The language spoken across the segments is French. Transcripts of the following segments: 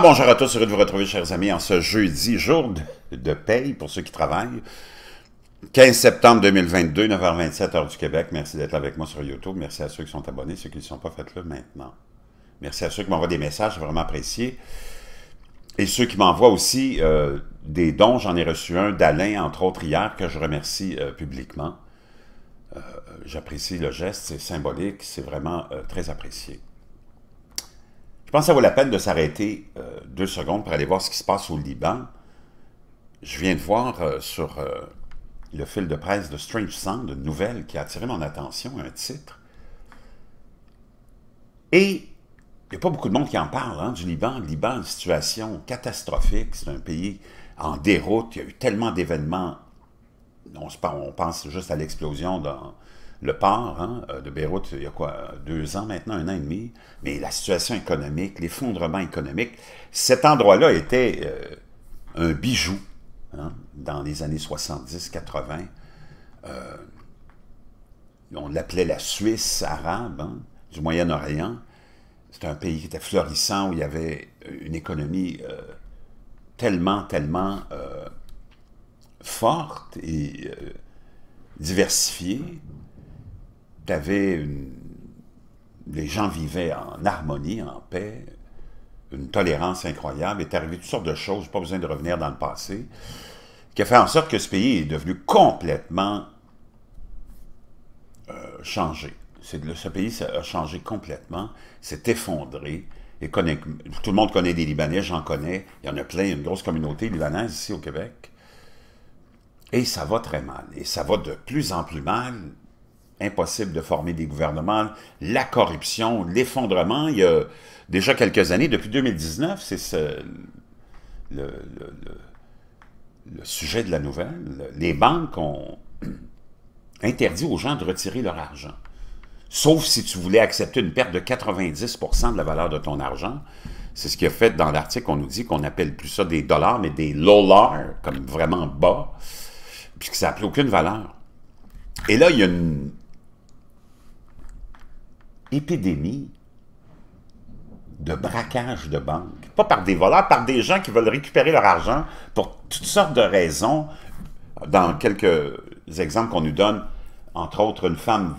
bonjour à tous, heureux de vous retrouver chers amis en ce jeudi, jour de paye pour ceux qui travaillent. 15 septembre 2022, 9h27 heure du Québec. Merci d'être avec moi sur YouTube. Merci à ceux qui sont abonnés, ceux qui ne sont pas, faites-le maintenant. Merci à ceux qui m'envoient des messages, vraiment apprécié. Et ceux qui m'envoient aussi euh, des dons, j'en ai reçu un d'Alain, entre autres, hier, que je remercie euh, publiquement. Euh, j'apprécie le geste, c'est symbolique, c'est vraiment très apprécié pense que ça vaut la peine de s'arrêter euh, deux secondes pour aller voir ce qui se passe au Liban. Je viens de voir euh, sur euh, le fil de presse de Strange Sound une nouvelle qui a attiré mon attention, un titre. Et il n'y a pas beaucoup de monde qui en parle, hein, du Liban. Le Liban, une situation catastrophique. C'est un pays en déroute. Il y a eu tellement d'événements. On, on pense juste à l'explosion dans le port hein, euh, de Beyrouth, il y a quoi, deux ans maintenant, un an et demi, mais la situation économique, l'effondrement économique, cet endroit-là était euh, un bijou hein, dans les années 70-80. Euh, on l'appelait la Suisse arabe hein, du Moyen-Orient. C'était un pays qui était florissant, où il y avait une économie tellement, tellement forte et diversifiée avait une... les gens vivaient en harmonie, en paix, une tolérance incroyable, est arrivé toutes sortes de choses, pas besoin de revenir dans le passé, qui a fait en sorte que ce pays est devenu complètement euh, changé. ce pays a changé complètement, s'est effondré. tout le monde connaît des Libanais, j'en connais. Il y en a plein, une grosse communauté libanaise ici au Québec. Et ça va très mal. Et ça va de plus en plus mal impossible de former des gouvernements, la corruption, l'effondrement. Il y a déjà quelques années, depuis 2019, c'est le, sujet de la nouvelle. Les banques ont interdit aux gens de retirer leur argent. Sauf si tu voulais accepter une perte de 90 de la valeur de ton argent. C'est ce qui a fait dans l'article. On nous dit qu'on appelle plus ça des dollars, mais des lollars, comme vraiment bas, puis ça n'a plus aucune valeur. Et là, il y a une épidémie de braquage de banques, Pas par des voleurs, par des gens qui veulent récupérer leur argent pour toutes sortes de raisons. Dans quelques exemples qu'on nous donne, entre autres, une femme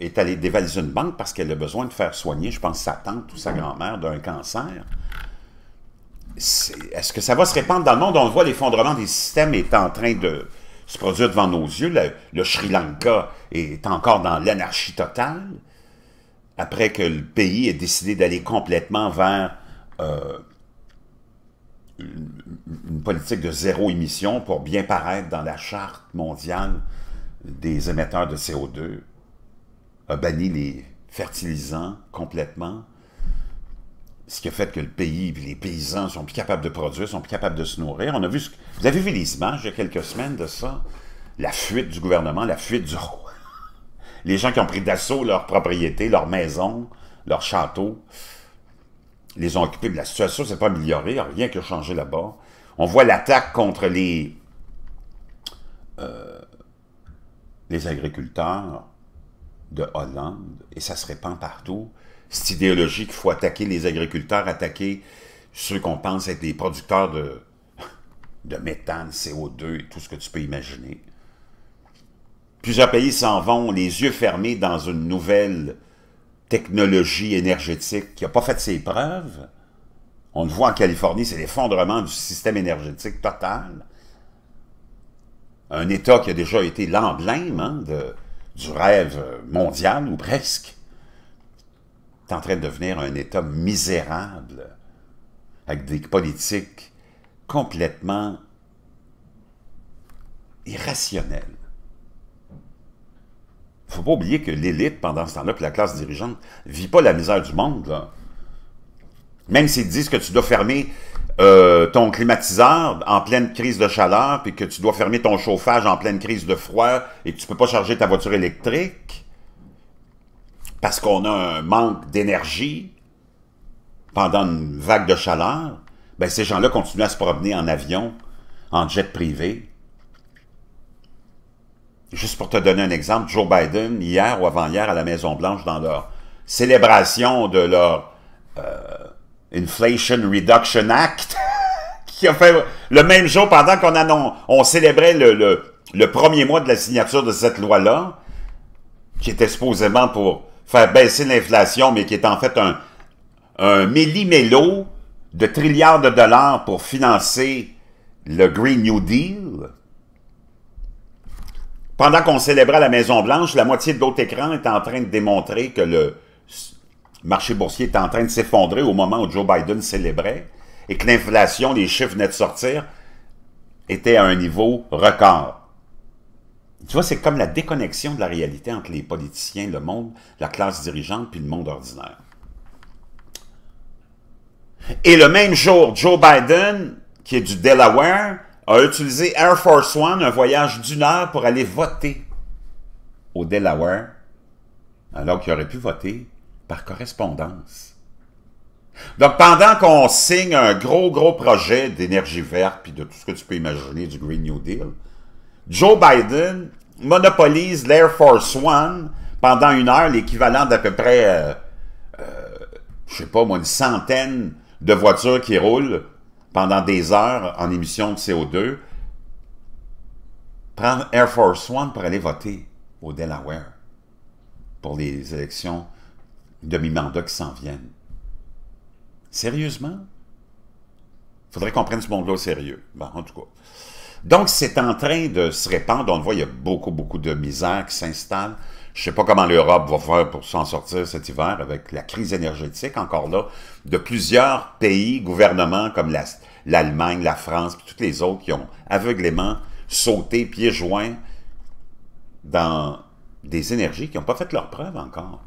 est allée dévaliser une banque parce qu'elle a besoin de faire soigner, je pense, sa tante ou sa grand-mère d'un cancer. Est-ce que ça va se répandre dans le monde? On voit l'effondrement des systèmes est en train de se produire devant nos yeux. le Sri Lanka est encore dans l'anarchie totale après que le pays ait décidé d'aller complètement vers euh, une politique de zéro émission pour bien paraître dans la charte mondiale des émetteurs de CO2, a banni les fertilisants complètement, ce qui a fait que le pays, et les paysans sont plus capables de produire, sont plus capables de se nourrir. On a vu, vous avez vu les images il y a quelques semaines de ça, la fuite du gouvernement, la fuite du roi les gens qui ont pris d'assaut leur propriété, leur maison, leur château, les ont occupés. de la situation s'est pas amélioré, rien que changé là-bas. On voit l'attaque contre les, euh, les agriculteurs de Hollande, et ça se répand partout. Cette idéologie qu'il faut attaquer les agriculteurs, attaquer ceux qu'on pense être des producteurs de, de méthane, CO2, tout ce que tu peux imaginer. Plusieurs pays s'en vont les yeux fermés dans une nouvelle technologie énergétique qui n'a pas fait ses preuves. On le voit en Californie, c'est l'effondrement du système énergétique total. Un État qui a déjà été l'emblème hein, du rêve mondial, ou presque, est en train de devenir un État misérable, avec des politiques complètement irrationnelles faut pas oublier que l'élite, pendant ce temps-là, puis la classe dirigeante, vit pas la misère du monde. Même s'ils disent que tu dois fermer euh, ton climatiseur en pleine crise de chaleur, puis que tu dois fermer ton chauffage en pleine crise de froid, et que tu peux pas charger ta voiture électrique, parce qu'on a un manque d'énergie pendant une vague de chaleur, ben ces gens-là continuent à se promener en avion, en jet privé, juste pour te donner un exemple, Joe Biden, hier ou avant-hier, à la Maison-Blanche, dans leur célébration de leur euh, Inflation Reduction Act, qui a fait le même jour, pendant qu'on on célébrait le, le, premier mois de la signature de cette loi-là, qui était supposément pour faire baisser l'inflation, mais qui est en fait un, un méli-mélo de trilliards de dollars pour financer le Green New Deal, pendant qu'on célébrait la Maison-Blanche, la moitié de l'autre écran est en train de démontrer que le marché boursier est en train de s'effondrer au moment où Joe Biden célébrait et que l'inflation, les chiffres venaient de sortir, était à un niveau record. Tu vois, c'est comme la déconnexion de la réalité entre les politiciens, le monde, la classe dirigeante, puis le monde ordinaire. Et le même jour, Joe Biden, qui est du Delaware, a utilisé Air Force One, un voyage d'une heure pour aller voter au Delaware, alors qu'il aurait pu voter par correspondance. Donc, pendant qu'on signe un gros, gros projet d'énergie verte, puis de tout ce que tu peux imaginer du Green New Deal, Joe Biden monopolise l'Air Force One pendant une heure, l'équivalent d'à peu près, je euh, ne euh, je sais pas moi, une centaine de voitures qui roulent pendant des heures en émission de CO2, prendre Air Force One pour aller voter au Delaware pour les élections demi-mandat qui s'en viennent. Sérieusement? Il faudrait qu'on prenne ce monde-là au sérieux. Bon, en tout cas. Donc, c'est en train de se répandre. On le voit, il y a beaucoup, beaucoup de misère qui s'installe. Je sais pas comment l'Europe va faire pour s'en sortir cet hiver avec la crise énergétique, encore là, de plusieurs pays, gouvernements comme l'Allemagne, la, France, puis toutes les autres qui ont aveuglément sauté pieds joints dans des énergies qui n'ont pas fait leur preuve encore.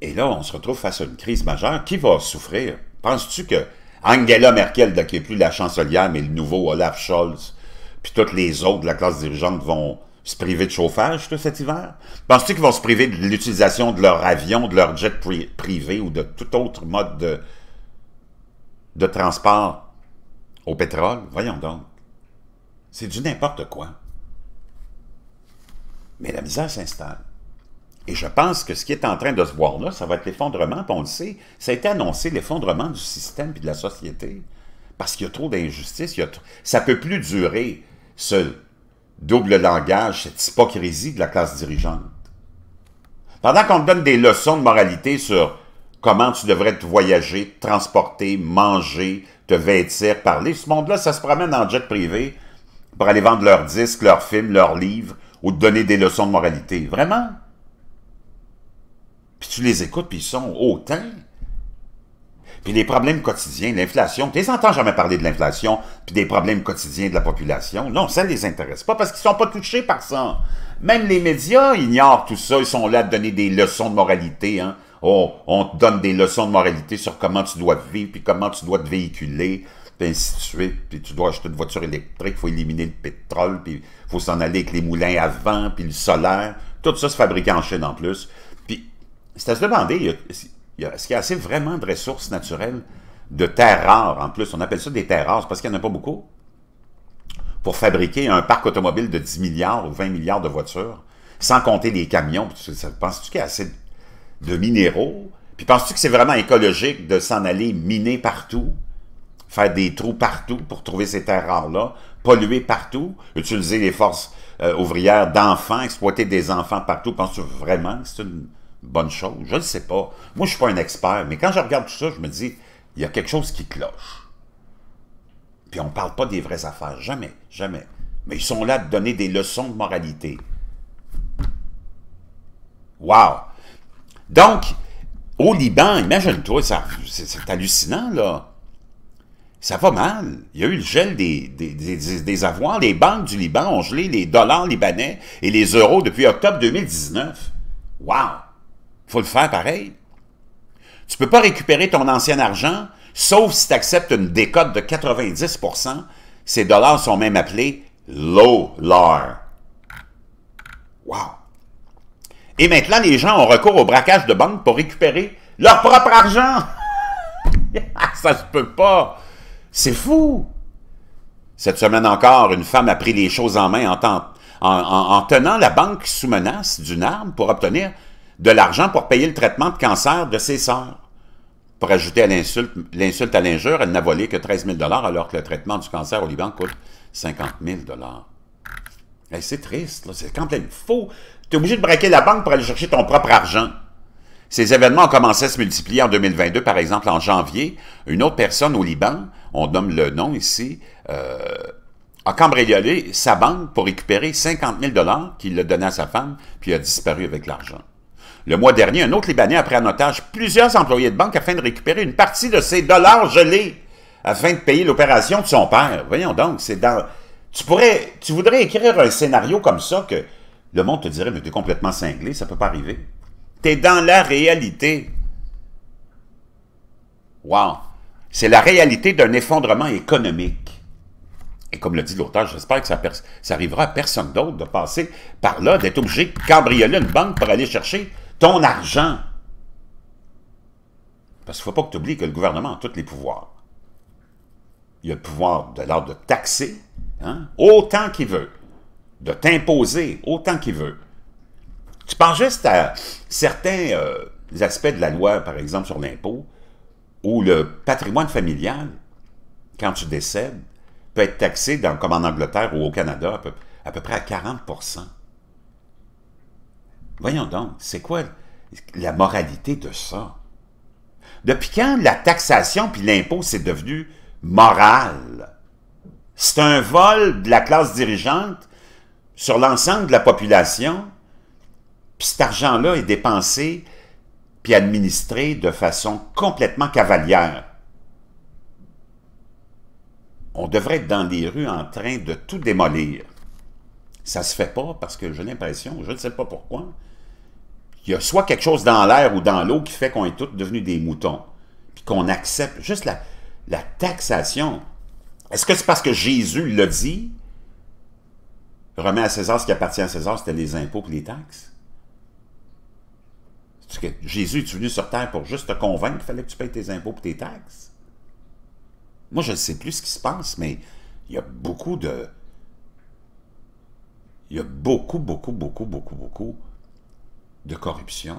Et là, on se retrouve face à une crise majeure. Qui va souffrir? Penses-tu que Angela Merkel, qui n'est plus la chancelière, mais le nouveau Olaf Scholz, puis toutes les autres de la classe dirigeante vont se priver de chauffage tout cet hiver? Penses-tu qu'ils vont se priver de l'utilisation de leur avion, de leur jet privé ou de tout autre mode de, de transport au pétrole? Voyons donc. C'est du n'importe quoi. Mais la misère s'installe. Et je pense que ce qui est en train de se voir là, ça va être l'effondrement, puis on le sait, ça a été annoncé, l'effondrement du système et de la société, parce qu'il y a trop d'injustice, ça ne peut plus durer ce double langage, cette hypocrisie de la classe dirigeante. Pendant qu'on te donne des leçons de moralité sur comment tu devrais te voyager, te transporter, manger, te vêtir, parler, ce monde-là, ça se promène en jet privé pour aller vendre leurs disques, leurs films, leurs livres ou te donner des leçons de moralité. Vraiment? Puis tu les écoutes, puis ils sont hautains puis les problèmes quotidiens, l'inflation. Tu les entends jamais parler de l'inflation, puis des problèmes quotidiens de la population. Non, ça ne les intéresse pas parce qu'ils sont pas touchés par ça. Même les médias ignorent tout ça. Ils sont là à donner des leçons de moralité. Hein. Oh, on te donne des leçons de moralité sur comment tu dois vivre, puis comment tu dois te véhiculer, puis ainsi de suite. Puis tu dois acheter une voiture électrique, il faut éliminer le pétrole, puis il faut s'en aller avec les moulins à vent, puis le solaire. Tout ça se fabrique en Chine en plus. Puis c'est à se demander, est-ce qu'il y a assez vraiment de ressources naturelles, de terres rares en plus? On appelle ça des terres rares, parce qu'il n'y en a pas beaucoup. Pour fabriquer un parc automobile de 10 milliards ou 20 milliards de voitures, sans compter les camions, penses-tu qu'il y a assez de minéraux? Puis penses-tu que c'est vraiment écologique de s'en aller miner partout, faire des trous partout pour trouver ces terres rares-là, polluer partout, utiliser les forces euh, ouvrières d'enfants, exploiter des enfants partout? Penses-tu vraiment que c'est une bonne chose. Je ne sais pas. Moi, je suis pas un expert, mais quand je regarde tout ça, je me dis, il y a quelque chose qui cloche. Puis on ne parle pas des vraies affaires. Jamais, jamais. Mais ils sont là pour donner des leçons de moralité. Wow! Donc, au Liban, imagine-toi, c'est hallucinant, là. Ça va mal. Il y a eu le gel des, des, des, avoirs. Les banques du Liban ont gelé les dollars libanais et les euros depuis octobre 2019. Wow! faut le faire pareil. Tu peux pas récupérer ton ancien argent, sauf si tu acceptes une décote de 90 Ces dollars sont même appelés low lar. Wow! Et maintenant, les gens ont recours au braquage de banque pour récupérer leur propre argent. Ça se peut pas. C'est fou. Cette semaine encore, une femme a pris les choses en main en tenant la banque sous menace d'une arme pour obtenir de l'argent pour payer le traitement de cancer de ses sœurs. Pour ajouter à l'insulte à l'injure, elle n'a volé que 13 000 alors que le traitement du cancer au Liban coûte 50 000 hey, C'est triste, c'est quand même faux. Tu obligé de braquer la banque pour aller chercher ton propre argent. Ces événements ont commencé à se multiplier en 2022, par exemple en janvier. Une autre personne au Liban, on nomme le nom ici, euh, a cambriolé sa banque pour récupérer 50 000 qu'il a donné à sa femme, puis a disparu avec l'argent. Le mois dernier, un autre Libanais a pris en otage plusieurs employés de banque afin de récupérer une partie de ses dollars gelés afin de payer l'opération de son père. Voyons donc, c'est dans... Tu pourrais... Tu voudrais écrire un scénario comme ça que le monde te dirait « Mais es complètement cinglé, ça peut pas arriver. » T'es dans la réalité. Wow! C'est la réalité d'un effondrement économique. Et comme le dit l'auteur, j'espère que ça, ça, arrivera à personne d'autre de passer par là, d'être obligé de cambrioler une banque pour aller chercher ton argent. Parce qu'il ne faut pas que tu oublies que le gouvernement a tous les pouvoirs. Il a le pouvoir de l'ordre de taxer hein, autant qu'il veut, de t'imposer autant qu'il veut. Tu penses juste à certains euh, aspects de la loi, par exemple sur l'impôt, où le patrimoine familial, quand tu décèdes, peut être taxé, comme en Angleterre ou au Canada, à peu près à 40 Voyons donc, c'est quoi la moralité de ça? Depuis quand la taxation puis l'impôt, c'est devenu moral? C'est un vol de la classe dirigeante sur l'ensemble de la population, puis cet argent-là est dépensé puis administré de façon complètement cavalière. On devrait être dans les rues en train de tout démolir. Ça se fait pas parce que j'ai l'impression, je ne sais pas pourquoi, il y a soit quelque chose dans l'air ou dans l'eau qui fait qu'on est tous devenus des moutons, puis qu'on accepte juste la, la taxation. Est-ce que c'est parce que Jésus l'a dit? Remet à César ce qui appartient à César, c'était les impôts et les taxes. que Jésus est venu sur terre pour juste te convaincre qu'il fallait que tu payes tes impôts et tes taxes? Moi, je ne sais plus ce qui se passe, mais il y a beaucoup de... Il y a beaucoup, beaucoup, beaucoup, beaucoup, beaucoup de corruption.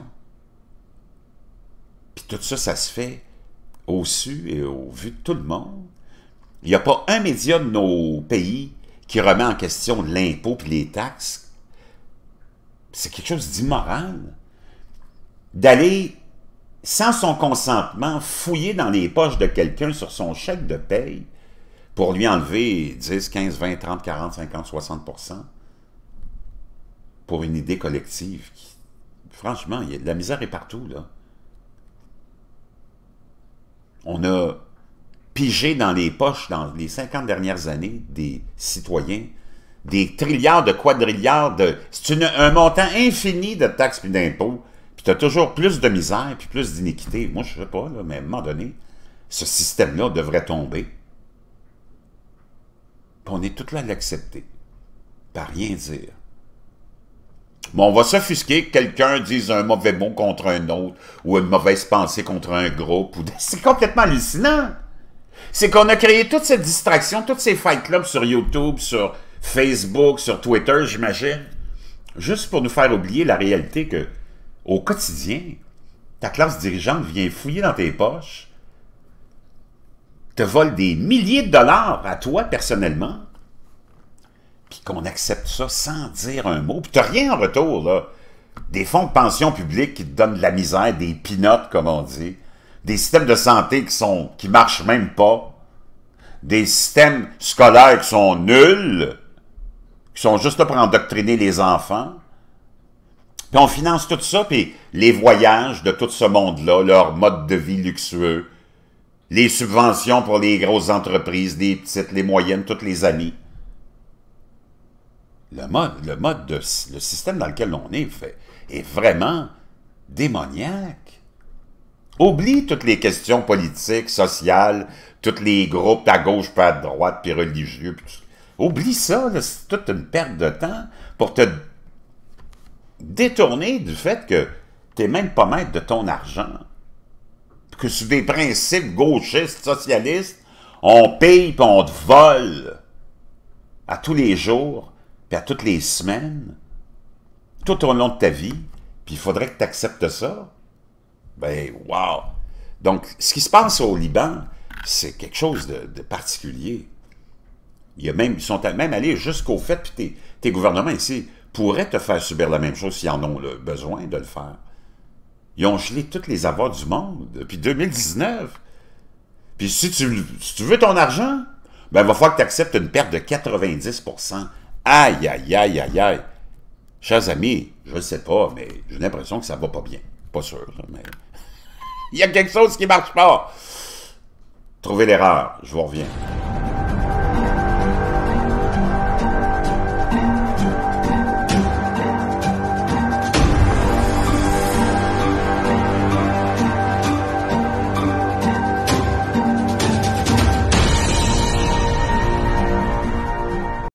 Puis tout ça, ça se fait au su et au vu de tout le monde. Il n'y a pas un média de nos pays qui remet en question l'impôt puis les taxes. C'est quelque chose d'immoral. D'aller, sans son consentement, fouiller dans les poches de quelqu'un sur son chèque de paye pour lui enlever 10, 15, 20, 30, 40, 50, 60 pour une idée collective qui Franchement, la misère est partout, là. On a pigé dans les poches, dans les 50 dernières années, des citoyens, des trilliards de quadrilliards de... C'est un montant infini de taxes puis d'impôts, puis tu as toujours plus de misère puis plus d'iniquité. Moi, je sais pas, là, mais à un moment donné, ce système-là devrait tomber. on est tout là à l'accepter, pas rien dire. Bon, on va s'offusquer que quelqu'un dise un mauvais mot contre un autre ou une mauvaise pensée contre un groupe. C'est complètement hallucinant. C'est qu'on a créé toute cette distraction, toutes ces fight clubs sur YouTube, sur Facebook, sur Twitter, j'imagine, juste pour nous faire oublier la réalité que, au quotidien, ta classe dirigeante vient fouiller dans tes poches, te vole des milliers de dollars à toi personnellement, puis qu'on accepte ça sans dire un mot, puis t'as rien en retour, là. Des fonds de pension publique qui te donnent de la misère, des pinotes, comme on dit, des systèmes de santé qui sont qui marchent même pas, des systèmes scolaires qui sont nuls, qui sont juste là pour endoctriner les enfants, puis on finance tout ça, puis les voyages de tout ce monde-là, leur mode de vie luxueux, les subventions pour les grosses entreprises, les petites, les moyennes, toutes les amies le mode, de, le système dans lequel on est fait, est vraiment démoniaque. Oublie toutes les questions politiques, sociales, tous les groupes à gauche, pas à droite, puis religieux. Oublie ça, c'est toute une perte de temps pour te détourner du fait que tu n'es même pas maître de ton argent. Que sous des principes gauchistes, socialistes, on paye et on te vole à tous les jours puis à toutes les semaines, tout au long de ta vie, puis il faudrait que tu acceptes ça, ben, wow! Donc, ce qui se passe au Liban, c'est quelque chose de, particulier. ils sont même allés jusqu'au fait, puis tes, gouvernements ici pourraient te faire subir la même chose s'ils en ont le besoin de le faire. Ils ont gelé toutes les avoirs du monde depuis 2019. Puis si tu, tu veux ton argent, ben, il va falloir que tu acceptes une perte de 90 Aïe, aïe, aïe, aïe, aïe. Chers amis, je ne sais pas, mais j'ai l'impression que ça va pas bien. Pas sûr, mais... Il y a quelque chose qui marche pas. Trouvez l'erreur, je vous reviens.